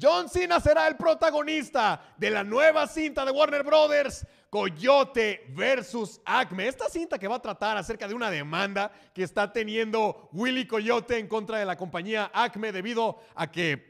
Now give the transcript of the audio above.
John Cena será el protagonista de la nueva cinta de Warner Brothers, Coyote versus Acme. Esta cinta que va a tratar acerca de una demanda que está teniendo Willy Coyote en contra de la compañía Acme debido a que